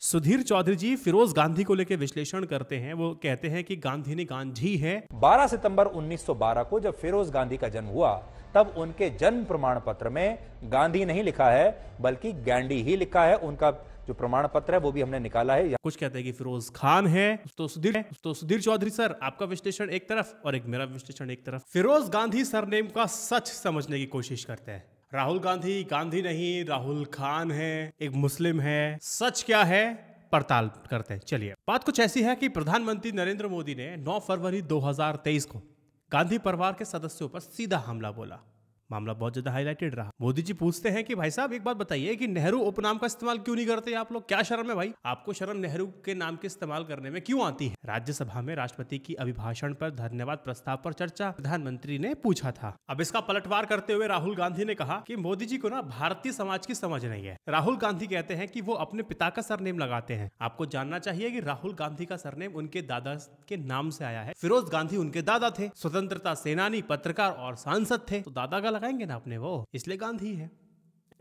सुधीर चौधरी जी फिरोज गांधी को लेकर विश्लेषण करते हैं वो कहते हैं कि गांधी ने गांधी है 12 सितंबर 1912 को जब फिरोज गांधी का जन्म हुआ तब उनके जन्म प्रमाण पत्र में गांधी नहीं लिखा है बल्कि गांधी ही लिखा है उनका जो प्रमाण पत्र है वो भी हमने निकाला है कुछ कहते हैं कि फिरोज खान है तो सुधीर तो सुधीर चौधरी सर आपका विश्लेषण एक तरफ और एक मेरा विश्लेषण एक तरफ फिरोज गांधी सरनेम का सच समझने की कोशिश करते हैं राहुल गांधी गांधी नहीं राहुल खान है एक मुस्लिम है सच क्या है पड़ताल करते हैं चलिए बात कुछ ऐसी है कि प्रधानमंत्री नरेंद्र मोदी ने 9 फरवरी 2023 को गांधी परिवार के सदस्यों पर सीधा हमला बोला मामला बहुत ज्यादा हाईलाइटेड रहा मोदी जी पूछते हैं कि भाई साहब एक बात बताइए कि नेहरू उपनाम का इस्तेमाल क्यों नहीं करते आप लोग क्या शर्म है भाई आपको शर्म नेहरू के नाम के इस्तेमाल करने में क्यों आती है राज्यसभा में राष्ट्रपति की अभिभाषण पर धन्यवाद प्रस्ताव पर चर्चा प्रधानमंत्री ने पूछा था अब इसका पलटवार करते हुए राहुल गांधी ने कहा की मोदी जी को ना भारतीय समाज की समझ नहीं है राहुल गांधी कहते हैं की वो अपने पिता का सरनेम लगाते हैं आपको जानना चाहिए की राहुल गांधी का सरनेम उनके दादा के नाम से आया है फिरोज गांधी उनके दादा थे स्वतंत्रता सेनानी पत्रकार और सांसद थे तो दादा का लगाएंगे ना अपने वो इसलिए गांधी है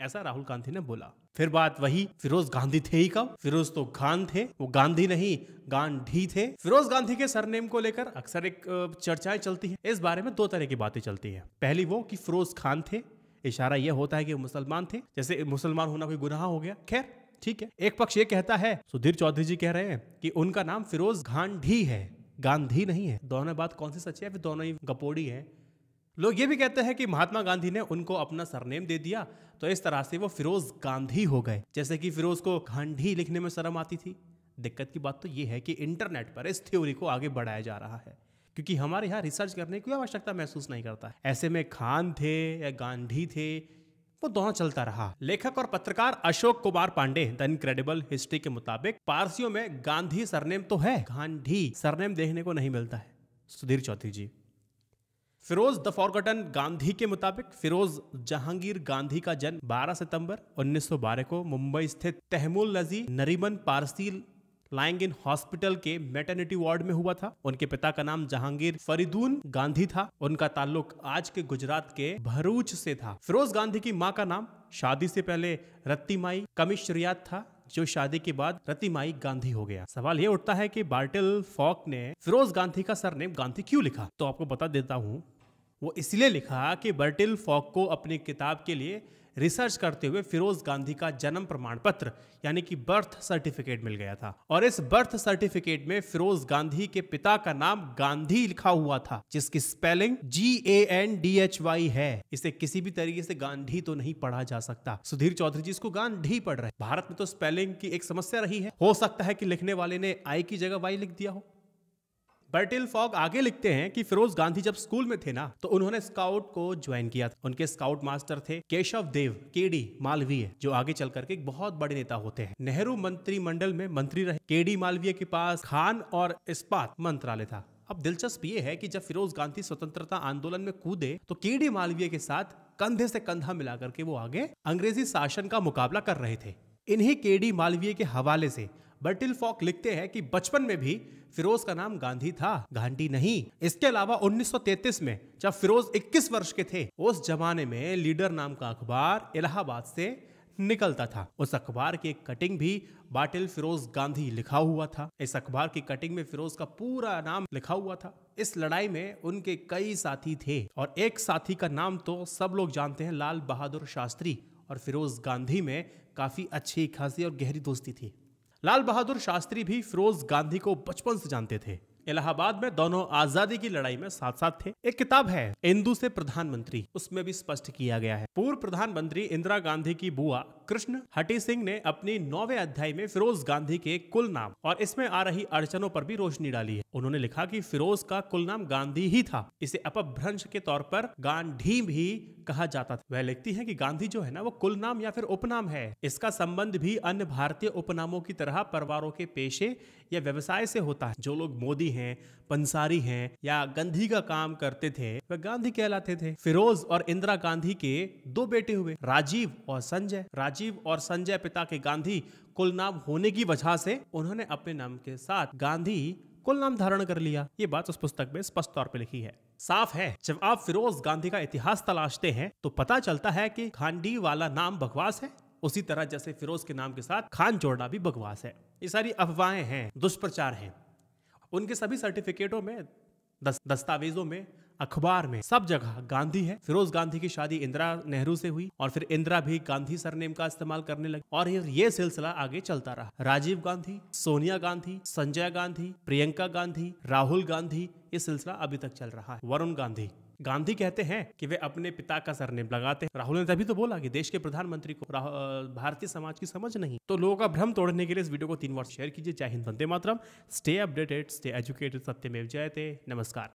ऐसा राहुल गांधी ने बोला फिर बात वही फिरोज गांधी थे ही कब फिरोज तो खान थे वो गांधी नहीं गांधी थे फिरोज गांधी के सरनेम को लेकर अक्सर एक चर्चाएं चलती है इस बारे में दो तरह की बातें चलती है पहली वो कि फिरोज खान थे इशारा यह होता है कि मुसलमान थे जैसे मुसलमान होना कोई गुनाह हो गया खैर ठीक है एक पक्ष ये कहता है सुधीर चौधरी जी कह रहे हैं कि उनका नाम फिरोज गांधी है गांधी नहीं है दोनों बात कौन सी सच्ची है फिर दोनों ही गपोड़ी है लोग ये भी कहते हैं कि महात्मा गांधी ने उनको अपना सरनेम दे दिया तो इस तरह से वो फिरोज गांधी हो गए जैसे कि फिरोज को गांधी लिखने में शर्म आती थी दिक्कत की बात तो ये है कि इंटरनेट पर इस थ्योरी को आगे बढ़ाया जा रहा है क्योंकि हमारे यहाँ रिसर्च करने की आवश्यकता महसूस नहीं करता ऐसे में खान थे या गांधी थे वो दोनों चलता रहा लेखक और पत्रकार Ashok Kumar Pandey the incredible history के मुताबिक पारसियों में गांधी सरनेम तो है गांधी सरनेम देखने को नहीं मिलता है सुधीर चौधरी जी फिरोज द फॉरगटन गांधी के मुताबिक फिरोज जहांगीर गांधी का जन्म 12 सितंबर 1912 को मुंबई स्थित Tehmulji Nariman Parsi lying in hospital के मेटर्निटी वार्ड में हुआ था उनके पिता का नाम जहांगीर फरीदून गांधी था उनका ताल्लुक आज के गुजरात के भरूच से था फिरोज गांधी की माँ का नाम शादी से पहले रत्तीमाई कमिश्रियात था जो शादी के बाद रतिमाई गांधी हो गया सवाल ये उठता है कि बार्टिल फॉक ने फिरोज गांधी का सरनेम गांधी क्यों लिखा तो आपको बता देता हूँ वो इसलिए लिखा कि बर्टिल फॉक को अपनी किताब के लिए रिसर्च करते हुए फिरोज गांधी का जन्म प्रमाण पत्र यानी कि बर्थ सर्टिफिकेट मिल गया था और इस बर्थ सर्टिफिकेट में फिरोज गांधी के पिता का नाम गांधी लिखा हुआ था जिसकी spelling G A N D H Y है इसे किसी भी तरीके से गांधी तो नहीं पढ़ा जा सकता सुधीर चौधरी जी इसको गांधी पढ़ रहे भारत में तो स्पेलिंग की एक समस्या रही है हो सकता है कि लिखने वाले ने आई की जगह वाई लिख दिया हो बर्टिल फॉग आगे लिखते हैं कि फिरोज गांधी जब स्कूल में थे ना तो उन्होंने स्काउट को ज्वाइन किया था उनके स्काउट मास्टर थे केशव देव केडी मालवीय जो आगे चल करके एक बहुत बड़े नेता होते हैं नेहरू मंत्रिमंडल में मंत्री रहे केडी मालवीय के पास खान और इस्पात मंत्रालय था अब दिलचस्प ये है कि जब फिरोज गांधी स्वतंत्रता आंदोलन में कूदे तो केडी मालवीय के साथ कंधे से कंधा मिला करके वो आगे अंग्रेजी शासन का मुकाबला कर रहे थे इन्हीं केडी मालवीय के हवाले से बर्टिल फॉक लिखते हैं कि बचपन में भी फिरोज का नाम गांधी था गांधी नहीं इसके अलावा 1933 में जब फिरोज 21 वर्ष के थे उस जमाने में लीडर नाम का अखबार इलाहाबाद से निकलता था उस अखबार की एक कटिंग भी बाटिल फिरोज गांधी लिखा हुआ था इस अखबार की कटिंग में फिरोज का पूरा नाम लिखा हुआ था इस लड़ाई में उनके कई साथी थे और एक साथी का नाम तो सब लोग जानते हैं लाल बहादुर शास्त्री और फिरोज गांधी में काफी अच्छी खासी और गहरी दोस्ती थी लाल बहादुर शास्त्री भी फिरोज गांधी को बचपन से जानते थे इलाहाबाद में दोनों आजादी की लड़ाई में साथ साथ थे एक किताब है इंदू से प्रधानमंत्री उसमें भी स्पष्ट किया गया है पूर्व प्रधानमंत्री इंदिरा गांधी की बुआ कृष्ण हटी सिंह ने अपनी नौवे अध्याय में फिरोज गांधी के कुल नाम और इसमें आ रही अड़चनों पर भी रोशनी डाली है उन्होंने लिखा कि फिरोज का कुल नाम गांधी ही था इसे अपभ्रंश के तौर पर गांधी भी कहा जाता था वह लिखती है कि गांधी जो है ना वो कुल नाम या फिर उपनाम है इसका संबंध भी अन्य भारतीय उपनामों की तरह परिवारों के पेशे या व्यवसाय से होता है जो लोग मोदी हैं पंसारी हैं या गांधी का काम करते थे वह गांधी कहलाते थे फिरोज और इंदिरा गांधी के दो बेटे हुए राजीव और संजय राजीव राजीव और संजय पिता के गांधी कुल नाम होने की वजह से उन्होंने अपने नाम के साथ गांधी कुल नाम धारण कर लिया ये बात उस पुस्तक में स्पष्ट तौर पर लिखी है साफ है जब आप फिरोज गांधी का इतिहास तलाशते हैं तो पता चलता है कि खांडी वाला नाम बकवास है उसी तरह जैसे फिरोज के नाम के साथ खान जोड़ना भी बकवास है ये सारी अफवाहें हैं दुष्प्रचार हैं उनके सभी सर्टिफिकेटों में दस, दस्तावेजों में अखबार में सब जगह गांधी है फिरोज गांधी की शादी इंदिरा नेहरू से हुई और फिर इंदिरा भी गांधी सरनेम का इस्तेमाल करने लगी और ये सिलसिला आगे चलता रहा राजीव गांधी सोनिया गांधी संजय गांधी प्रियंका गांधी राहुल गांधी ये सिलसिला अभी तक चल रहा है वरुण गांधी गांधी कहते हैं कि वे अपने पिता का सरनेम लगाते हैं राहुल ने तभी तो बोला कि देश के प्रधानमंत्री को भारतीय समाज की समझ नहीं तो लोगों का भ्रम तोड़ने के लिए इस वीडियो को तीन बार शेयर कीजिए जय हिंद वंदे मातरम स्टे अपडेटेड स्टे एजुकेटेड सत्यमेव जयते नमस्कार